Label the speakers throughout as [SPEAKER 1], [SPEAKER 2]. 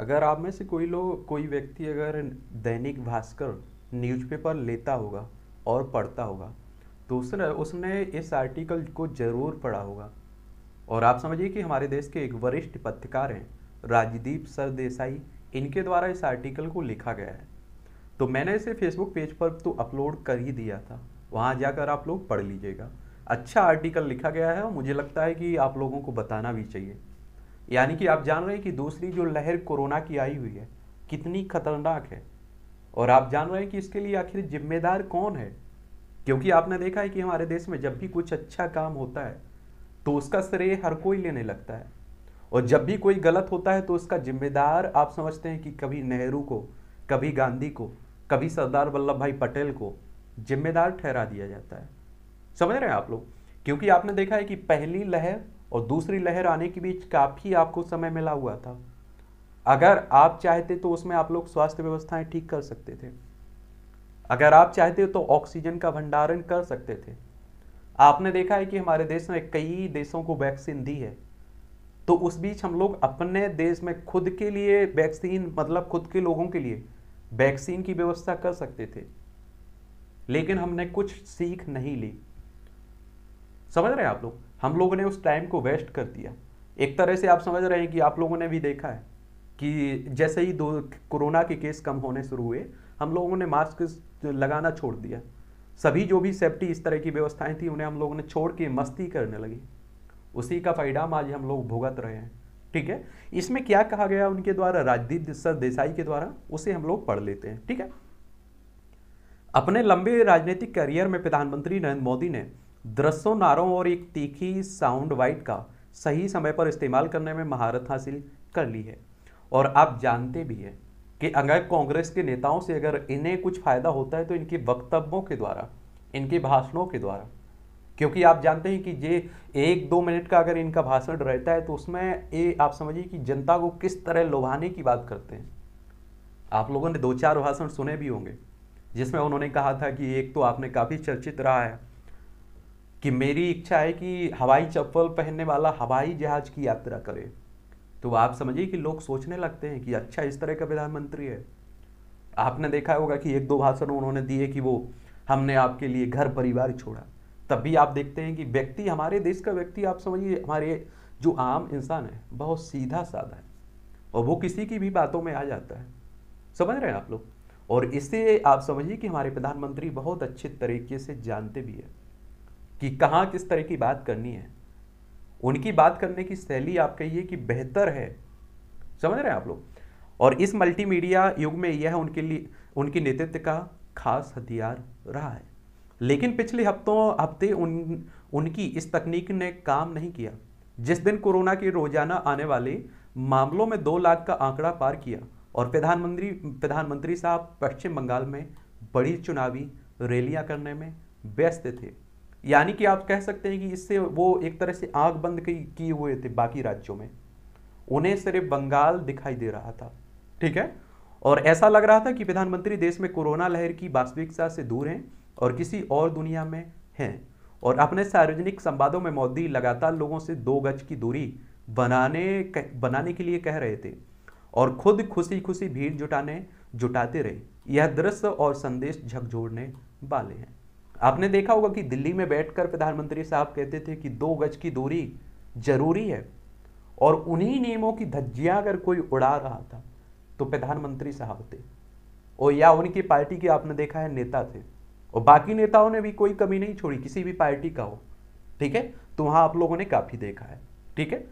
[SPEAKER 1] अगर आप में से कोई लोग कोई व्यक्ति अगर दैनिक भास्कर न्यूज़पेपर लेता होगा और पढ़ता होगा तो उसने उसने इस आर्टिकल को ज़रूर पढ़ा होगा और आप समझिए कि हमारे देश के एक वरिष्ठ पत्रकार हैं राजदीप सरदेसाई इनके द्वारा इस आर्टिकल को लिखा गया है तो मैंने इसे फेसबुक पेज पर तो अपलोड कर ही दिया था वहाँ जाकर आप लोग पढ़ लीजिएगा अच्छा आर्टिकल लिखा गया है और मुझे लगता है कि आप लोगों को बताना भी चाहिए यानी कि आप जान रहे हैं कि दूसरी जो लहर कोरोना की आई हुई है कितनी खतरनाक है और आप जान रहे हैं कि इसके लिए आखिर जिम्मेदार कौन है क्योंकि आपने देखा है कि हमारे देश में जब भी कुछ अच्छा काम होता है तो उसका श्रेय हर कोई लेने लगता है और जब भी कोई गलत होता है तो उसका जिम्मेदार आप समझते हैं कि कभी नेहरू को कभी गांधी को कभी सरदार वल्लभ भाई पटेल को जिम्मेदार ठहरा दिया जाता है समझ रहे हैं आप लोग क्योंकि आपने देखा है कि पहली लहर और दूसरी लहर आने के बीच काफ़ी आपको समय मिला हुआ था अगर आप चाहते तो उसमें आप लोग स्वास्थ्य व्यवस्थाएं ठीक कर सकते थे अगर आप चाहते तो ऑक्सीजन का भंडारण कर सकते थे आपने देखा है कि हमारे देश ने कई देशों को वैक्सीन दी है तो उस बीच हम लोग अपने देश में खुद के लिए वैक्सीन मतलब खुद के लोगों के लिए वैक्सीन की व्यवस्था कर सकते थे लेकिन हमने कुछ सीख नहीं ली समझ रहे हैं आप लोग हम लोगों ने उस टाइम को वेस्ट कर दिया एक तरह से आप समझ रहे हैं कि आप लोगों ने भी देखा है कि जैसे ही दो कोरोना के केस कम होने शुरू हुए हम लोगों ने मास्क लगाना छोड़ दिया सभी जो भी सेफ्टी इस तरह की व्यवस्थाएं थी उन्हें हम लोगों ने छोड़ के मस्ती करने लगी उसी का परिणाम आज हम लोग भुगत रहे हैं ठीक है इसमें क्या कहा गया उनके द्वारा राजदीप सर देसाई के द्वारा उसे हम लोग पढ़ लेते हैं ठीक है अपने लंबे राजनीतिक करियर में प्रधानमंत्री नरेंद्र मोदी ने दृश्यों नारों और एक तीखी साउंड वाइट का सही समय पर इस्तेमाल करने में महारत हासिल कर ली है और आप जानते भी हैं कि अगर कांग्रेस के नेताओं से अगर इन्हें कुछ फ़ायदा होता है तो इनके वक्तव्यों के द्वारा इनके भाषणों के द्वारा क्योंकि आप जानते हैं कि ये एक दो मिनट का अगर इनका भाषण रहता है तो उसमें ये आप समझिए कि जनता को किस तरह लुभाने की बात करते हैं आप लोगों ने दो चार भाषण सुने भी होंगे जिसमें उन्होंने कहा था कि एक तो आपने काफ़ी चर्चित रहा है कि मेरी इच्छा है कि हवाई चप्पल पहनने वाला हवाई जहाज की यात्रा करे तो आप समझिए कि लोग सोचने लगते हैं कि अच्छा इस तरह का प्रधानमंत्री है आपने देखा होगा कि एक दो भाषण उन्होंने दिए कि वो हमने आपके लिए घर परिवार छोड़ा तब भी आप देखते हैं कि व्यक्ति हमारे देश का व्यक्ति आप समझिए हमारे जो आम इंसान है बहुत सीधा साधा है और वो किसी की भी बातों में आ जाता है समझ रहे हैं आप लोग और इससे आप समझिए कि हमारे प्रधानमंत्री बहुत अच्छे तरीके से जानते भी हैं कि कहाँ किस तरह की बात करनी है उनकी बात करने की शैली आप कहिए कि बेहतर है समझ रहे हैं आप लोग और इस मल्टीमीडिया युग में यह उनके लिए उनके नेतृत्व का खास हथियार रहा है लेकिन पिछले हफ्तों हफ्ते उन उनकी इस तकनीक ने काम नहीं किया जिस दिन कोरोना के रोजाना आने वाले मामलों में दो लाख का आंकड़ा पार किया और प्रधानमंत्री प्रधानमंत्री साहब पश्चिम बंगाल में बड़ी चुनावी रैलियां करने में व्यस्त थे यानी कि आप कह सकते हैं कि इससे वो एक तरह से आग बंद किए हुए थे बाकी राज्यों में उन्हें सिर्फ बंगाल दिखाई दे रहा था ठीक है और ऐसा लग रहा था कि प्रधानमंत्री देश में कोरोना लहर की वास्तविकता से दूर हैं और किसी और दुनिया में हैं और अपने सार्वजनिक संवादों में मोदी लगातार लोगों से दो गज की दूरी बनाने बनाने के लिए कह रहे थे और खुद खुशी खुशी भीड़ जुटाने जुटाते रहे यह दृश्य और संदेश झकझोड़ने वाले हैं आपने देखा होगा कि दिल्ली में बैठकर प्रधानमंत्री साहब कहते थे कि दो गज की दूरी जरूरी है और उन्हीं नियमों की धज्जियां अगर कोई उड़ा रहा था तो प्रधानमंत्री साहब थे और या उनकी पार्टी के आपने देखा है नेता थे और बाकी नेताओं ने भी कोई कमी नहीं छोड़ी किसी भी पार्टी का हो ठीक है तो वहां आप लोगों ने काफ़ी देखा है ठीक है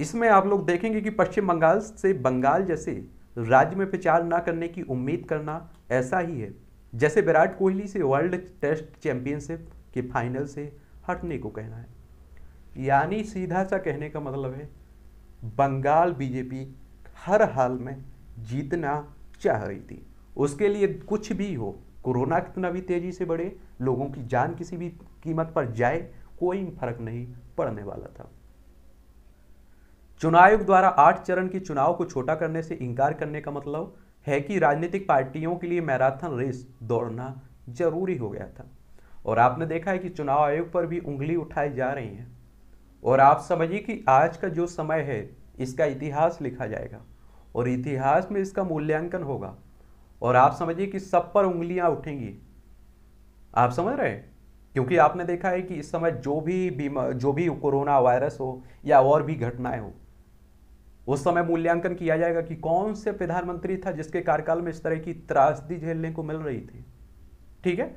[SPEAKER 1] इसमें आप लोग देखेंगे कि पश्चिम बंगाल से बंगाल जैसे राज्य में प्रचार ना करने की उम्मीद करना ऐसा ही है जैसे विराट कोहली से वर्ल्ड टेस्ट चैंपियनशिप के फाइनल से हटने को कहना है यानी सीधा सा कहने का मतलब है बंगाल बीजेपी हर हाल में जीतना चाह रही थी उसके लिए कुछ भी हो कोरोना कितना भी तेज़ी से बढ़े लोगों की जान किसी भी कीमत पर जाए कोई फर्क नहीं पड़ने वाला था चुनाव आयोग द्वारा आठ चरण के चुनाव को छोटा करने से इंकार करने का मतलब है कि राजनीतिक पार्टियों के लिए मैराथन रेस दौड़ना जरूरी हो गया था और आपने देखा है कि चुनाव आयोग पर भी उंगली उठाई जा रही है और आप समझिए कि आज का जो समय है इसका इतिहास लिखा जाएगा और इतिहास में इसका मूल्यांकन होगा और आप समझिए कि सब पर उंगलियां उठेंगी आप समझ रहे हैं क्योंकि आपने देखा है कि इस समय जो भी बीमा जो भी कोरोना वायरस हो या और भी घटनाएं हो उस समय मूल्यांकन किया जाएगा कि कौन से प्रधानमंत्री था जिसके कार्यकाल में इस तरह की त्रासदी झेलने को मिल रही थी ठीक है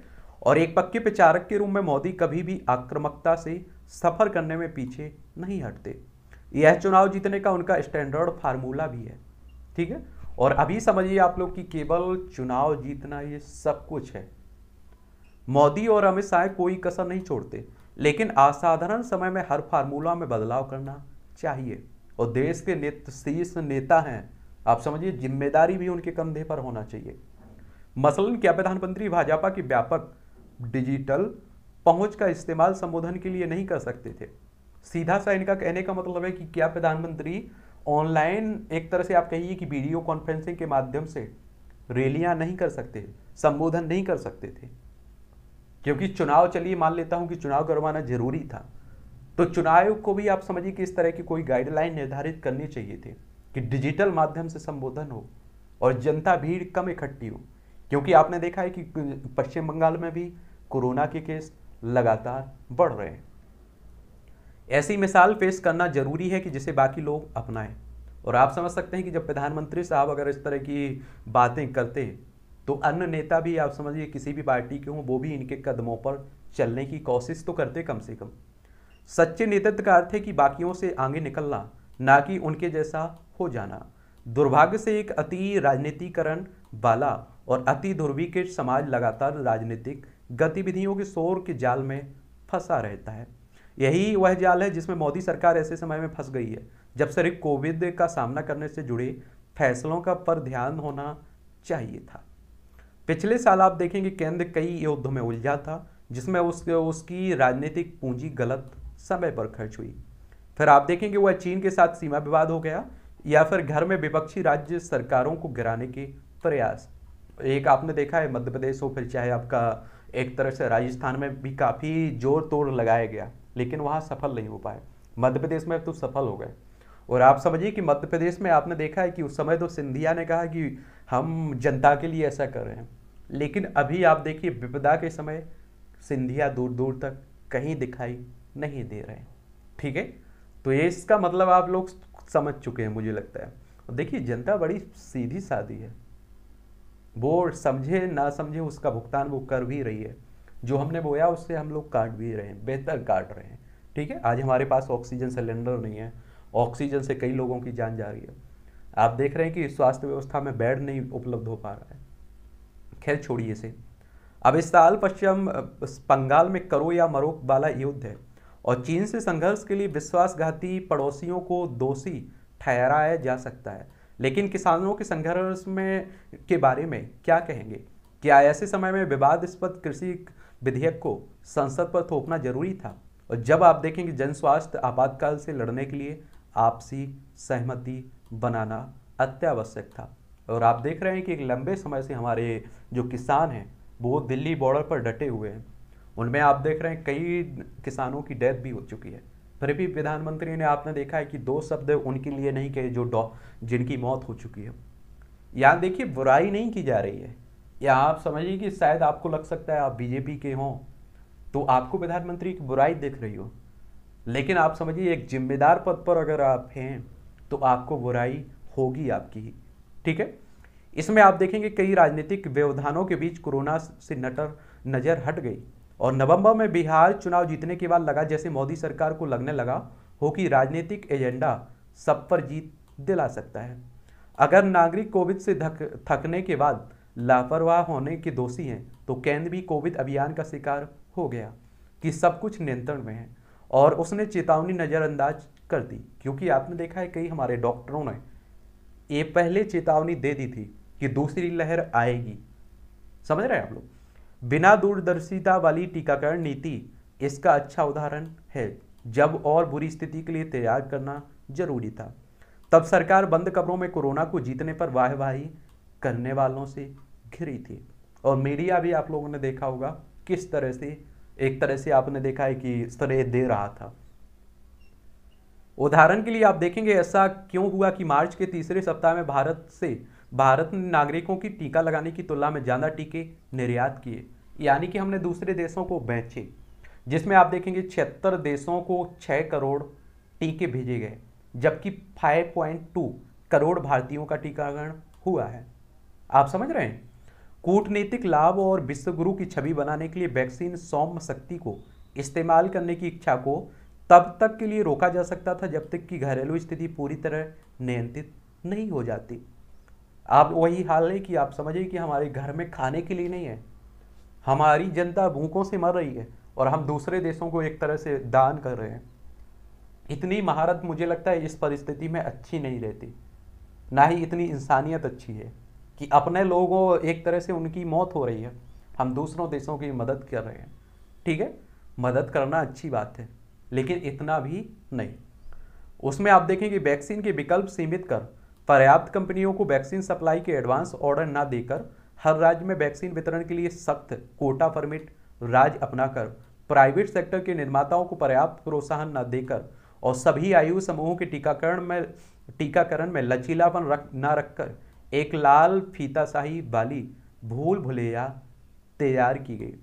[SPEAKER 1] और एक पक्के प्रचारक के रूप में मोदी कभी भी आक्रामकता से सफर करने में पीछे नहीं हटते यह चुनाव जीतने का उनका स्टैंडर्ड फार्मूला भी है ठीक है और अभी समझिए आप लोग कि केवल चुनाव जीतना ये सब कुछ है मोदी और अमित शाह कोई कसर नहीं छोड़ते लेकिन असाधारण समय में हर फार्मूला में बदलाव करना चाहिए और देश के नेत शीर्ष नेता हैं आप समझिए जिम्मेदारी भी उनके कंधे पर होना चाहिए मसलन क्या प्रधानमंत्री भाजपा की व्यापक डिजिटल पहुंच का इस्तेमाल संबोधन के लिए नहीं कर सकते थे सीधा सा इनका कहने का मतलब है कि क्या प्रधानमंत्री ऑनलाइन एक तरह से आप कहिए कि वीडियो कॉन्फ्रेंसिंग के माध्यम से रैलियां नहीं कर सकते संबोधन नहीं कर सकते थे क्योंकि चुनाव चलिए मान लेता हूं कि चुनाव करवाना जरूरी था तो चुनाव को भी आप समझिए कि इस तरह की कोई गाइडलाइन निर्धारित करनी चाहिए थी कि डिजिटल माध्यम से संबोधन हो और जनता भीड़ कम इकट्ठी हो क्योंकि आपने देखा है कि पश्चिम बंगाल में भी कोरोना के केस लगातार बढ़ रहे हैं ऐसी मिसाल पेश करना जरूरी है कि जिसे बाकी लोग अपनाएं और आप समझ सकते हैं कि जब प्रधानमंत्री साहब अगर इस तरह की बातें करते तो अन्य नेता भी आप समझिए किसी भी पार्टी के हों वो भी इनके कदमों पर चलने की कोशिश तो करते कम से कम सच्चे नेतृत्व का अर्थ है कि बाकियों से आगे निकलना ना कि उनके जैसा हो जाना दुर्भाग्य से एक अति राजनीतिकरण वाला और अति ध्रुवीकृत समाज लगातार राजनीतिक गतिविधियों के शोर के जाल में फंसा रहता है यही वह जाल है जिसमें मोदी सरकार ऐसे समय में फंस गई है जब सिर्फ कोविड का सामना करने से जुड़े फैसलों का पर ध्यान होना चाहिए था पिछले साल आप देखेंगे केंद्र कई युद्ध में उलझा था जिसमें उसके उसकी राजनीतिक पूंजी गलत समय पर खर्च हुई फिर आप देखेंगे वह चीन के साथ सीमा विवाद हो गया या फिर घर में विपक्षी राज्य सरकारों को गिराने के प्रयास एक आपने देखा है मध्य प्रदेश हो फिर चाहे आपका एक तरह से राजस्थान में भी काफ़ी जोर तोड़ लगाया गया लेकिन वहाँ सफल नहीं हो पाए मध्य प्रदेश में तो सफल हो गए और आप समझिए कि मध्य प्रदेश में आपने देखा है कि उस समय तो सिंधिया ने कहा कि हम जनता के लिए ऐसा कर रहे हैं लेकिन अभी आप देखिए विपदा के समय सिंधिया दूर दूर तक कहीं दिखाई नहीं दे रहे ठीक है तो ये इसका मतलब आप लोग समझ चुके हैं मुझे लगता है देखिए जनता बड़ी सीधी सादी है वो समझे ना समझे उसका भुगतान वो कर भी रही है जो हमने बोया उससे हम लोग काट भी रहे हैं बेहतर काट रहे हैं ठीक है आज हमारे पास ऑक्सीजन सिलेंडर नहीं है ऑक्सीजन से कई लोगों की जान जा रही है आप देख रहे हैं कि स्वास्थ्य व्यवस्था में बेड नहीं उपलब्ध हो पा रहा है खैर छोड़िए इसे अब इस साल पश्चिम बंगाल में करो या मरो वाला युद्ध है और चीन से संघर्ष के लिए विश्वासघाती पड़ोसियों को दोषी ठहराया जा सकता है लेकिन किसानों के संघर्ष में के बारे में क्या कहेंगे क्या ऐसे समय में विवादस्पद कृषि विधेयक को संसद पर थोपना जरूरी था और जब आप देखेंगे जन स्वास्थ्य आपातकाल से लड़ने के लिए आपसी सहमति बनाना अत्यावश्यक था और आप देख रहे हैं कि एक लंबे समय से हमारे जो किसान हैं वो दिल्ली बॉर्डर पर डटे हुए हैं उनमें आप देख रहे हैं कई किसानों की डेथ भी हो चुकी है फिर भी प्रधानमंत्री ने आपने देखा है कि दो शब्द उनके लिए नहीं कहे जो डॉ जिनकी मौत हो चुकी है यहाँ देखिए बुराई नहीं की जा रही है या आप समझिए कि शायद आपको लग सकता है आप बीजेपी के हों तो आपको प्रधानमंत्री की बुराई दिख रही हो लेकिन आप समझिए एक जिम्मेदार पद पर अगर आप हैं तो आपको बुराई होगी आपकी ठीक है इसमें आप देखेंगे कई राजनीतिक व्यवधानों के बीच कोरोना से नटर नज़र हट गई और नवंबर में बिहार चुनाव जीतने के बाद लगा जैसे मोदी सरकार को लगने लगा हो कि राजनीतिक एजेंडा सब पर जीत दिला सकता है अगर नागरिक कोविड से धक, थकने के बाद लापरवाह होने के दोषी हैं तो केंद्र भी कोविड अभियान का शिकार हो गया कि सब कुछ नियंत्रण में है और उसने चेतावनी नज़रअंदाज कर दी क्योंकि आपने देखा है कई हमारे डॉक्टरों ने ये पहले चेतावनी दे दी थी कि दूसरी लहर आएगी समझ रहे हैं आप लोग बिना दूरदर्शिता वाली टीकाकरण नीति इसका अच्छा उदाहरण है जब और बुरी स्थिति के लिए तैयार करना जरूरी था तब सरकार बंद कमरों में कोरोना को जीतने पर वाहवाही करने वालों से घिरी थी और मीडिया भी आप लोगों ने देखा होगा किस तरह से एक तरह से आपने देखा है कि स्तर दे रहा था उदाहरण के लिए आप देखेंगे ऐसा क्यों हुआ कि मार्च के तीसरे सप्ताह में भारत से भारत ने नागरिकों की टीका लगाने की तुलना में ज़्यादा टीके निर्यात किए यानी कि हमने दूसरे देशों को बेचे जिसमें आप देखेंगे छिहत्तर देशों को छः करोड़ टीके भेजे गए जबकि 5.2 करोड़ भारतीयों का टीकाकरण हुआ है आप समझ रहे हैं कूटनीतिक लाभ और विश्वगुरु की छवि बनाने के लिए वैक्सीन सौम्य शक्ति को इस्तेमाल करने की इच्छा को तब तक के लिए रोका जा सकता था जब तक कि घरेलू स्थिति पूरी तरह नियंत्रित नहीं हो जाती आप वही हाल है कि आप समझिए कि हमारे घर में खाने के लिए नहीं है हमारी जनता भूखों से मर रही है और हम दूसरे देशों को एक तरह से दान कर रहे हैं इतनी महारत मुझे लगता है इस परिस्थिति में अच्छी नहीं रहती ना ही इतनी इंसानियत अच्छी है कि अपने लोगों एक तरह से उनकी मौत हो रही है हम दूसरों देशों की मदद कर रहे हैं ठीक है मदद करना अच्छी बात है लेकिन इतना भी नहीं उसमें आप देखें कि वैक्सीन के विकल्प सीमित कर पर्याप्त कंपनियों को वैक्सीन सप्लाई के एडवांस ऑर्डर न देकर हर राज्य में वैक्सीन वितरण के लिए सख्त कोटा परमिट राज्य अपनाकर प्राइवेट सेक्टर के निर्माताओं को पर्याप्त प्रोत्साहन न देकर और सभी आयु समूहों के टीकाकरण में टीकाकरण में लचीलापन रख न रखकर एक लाल फीताशाही वाली भूल भुलैया तैयार की गई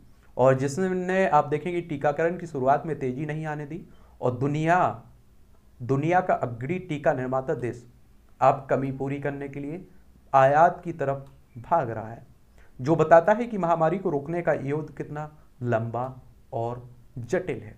[SPEAKER 1] और जिसने आप देखेंगे टीकाकरण की शुरुआत में तेजी नहीं आने दी और दुनिया दुनिया का अग्री टीका निर्माता देश अब कमी पूरी करने के लिए आयात की तरफ भाग रहा है जो बताता है कि महामारी को रोकने का युद्ध कितना लंबा और जटिल है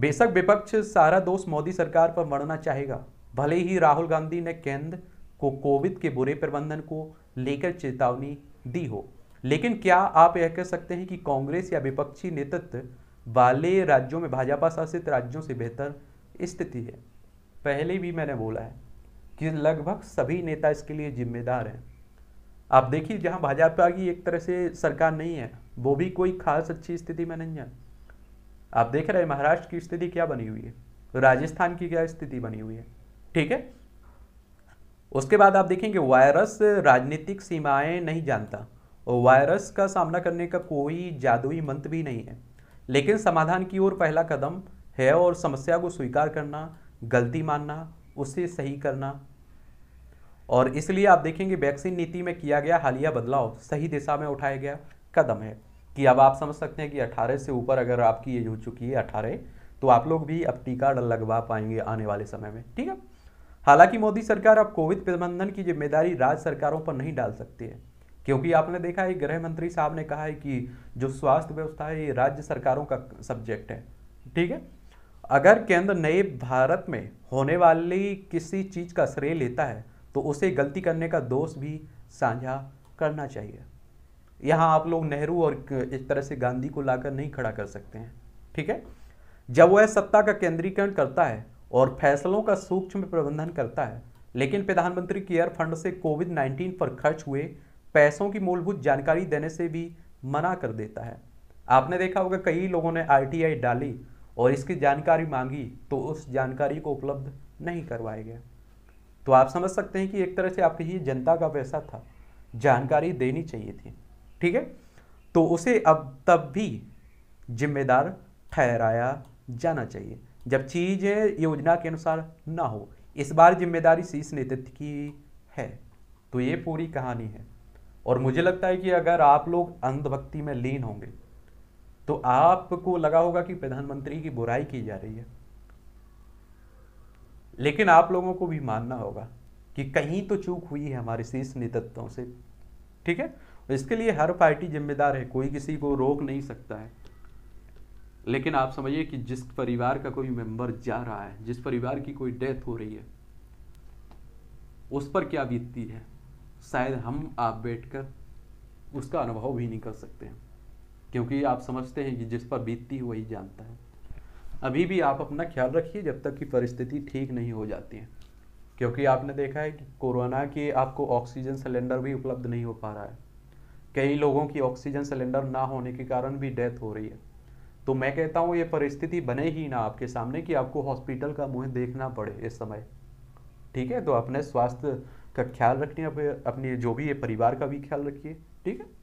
[SPEAKER 1] बेशक विपक्ष सारा दोष मोदी सरकार पर मरना चाहेगा भले ही राहुल गांधी ने केंद्र को कोविड के बुरे प्रबंधन को लेकर चेतावनी दी हो लेकिन क्या आप यह कह सकते हैं कि कांग्रेस या विपक्षी नेतृत्व वाले राज्यों में भाजपा शासित राज्यों से बेहतर स्थिति है पहले भी मैंने बोला है कि लगभग सभी नेता इसके लिए जिम्मेदार हैं आप देखिए जहां भाजपा की एक तरह से सरकार नहीं है वो भी कोई खास अच्छी स्थिति में नहीं है आप देख रहे हैं महाराष्ट्र की स्थिति क्या बनी हुई है राजस्थान की क्या स्थिति बनी हुई है ठीक है उसके बाद आप देखेंगे वायरस राजनीतिक सीमाएं नहीं जानता और वायरस का सामना करने का कोई जादुई मंत्र भी नहीं है लेकिन समाधान की ओर पहला कदम है और समस्या को स्वीकार करना गलती मानना उसे सही करना और इसलिए आप देखेंगे वैक्सीन नीति में किया गया हालिया बदलाव सही दिशा में उठाया गया कदम है कि अब आप समझ सकते हैं कि 18 से ऊपर अगर आपकी एज हो चुकी है 18 तो आप लोग भी अब टीका लगवा पाएंगे आने वाले समय में ठीक है हालांकि मोदी सरकार अब कोविड प्रबंधन की जिम्मेदारी राज्य सरकारों पर नहीं डाल सकती है क्योंकि आपने देखा है गृह मंत्री साहब ने कहा है कि जो स्वास्थ्य व्यवस्था है ये राज्य सरकारों का सब्जेक्ट है ठीक है अगर केंद्र नए भारत में होने वाली किसी चीज़ का श्रेय लेता है तो उसे गलती करने का दोष भी साझा करना चाहिए यहाँ आप लोग नेहरू और इस तरह से गांधी को लाकर नहीं खड़ा कर सकते हैं ठीक है जब वह सत्ता का केंद्रीकरण करता है और फैसलों का सूक्ष्म प्रबंधन करता है लेकिन प्रधानमंत्री केयर फंड से कोविड 19 पर खर्च हुए पैसों की मूलभूत जानकारी देने से भी मना कर देता है आपने देखा होगा कई लोगों ने आरटीआई डाली और इसकी जानकारी मांगी तो उस जानकारी को उपलब्ध नहीं करवाया गया तो आप समझ सकते हैं कि एक तरह से आपकी ये जनता का पैसा था जानकारी देनी चाहिए थी ठीक है तो उसे अब तब भी जिम्मेदार ठहराया जाना चाहिए जब चीज़ें योजना के अनुसार ना हो इस बार जिम्मेदारी शीर्ष नेतृत्व की है तो ये पूरी कहानी है और मुझे लगता है कि अगर आप लोग अंधभक्ति में लीन होंगे तो आपको लगा होगा कि प्रधानमंत्री की बुराई की जा रही है लेकिन आप लोगों को भी मानना होगा कि कहीं तो चूक हुई है हमारे शीर्ष नेतृत्वों से ठीक है इसके लिए हर पार्टी जिम्मेदार है कोई किसी को रोक नहीं सकता है लेकिन आप समझिए कि जिस परिवार का कोई मेंबर जा रहा है जिस परिवार की कोई डेथ हो रही है उस पर क्या बीतती है शायद हम आप बैठकर उसका अनुभव भी नहीं कर सकते हैं क्योंकि आप समझते हैं कि जिस पर बीतती वही जानता है अभी भी आप अपना ख्याल रखिए जब तक कि परिस्थिति ठीक नहीं हो जाती है क्योंकि आपने देखा है कि कोरोना के आपको ऑक्सीजन सिलेंडर भी उपलब्ध नहीं हो पा रहा है कई लोगों की ऑक्सीजन सिलेंडर ना होने के कारण भी डेथ हो रही है तो मैं कहता हूँ ये परिस्थिति बने ही ना आपके सामने कि आपको हॉस्पिटल का मुँह देखना पड़े इस समय ठीक है तो अपने स्वास्थ्य का ख्याल रखिए अपने जो भी है परिवार का भी ख्याल रखिए ठीक है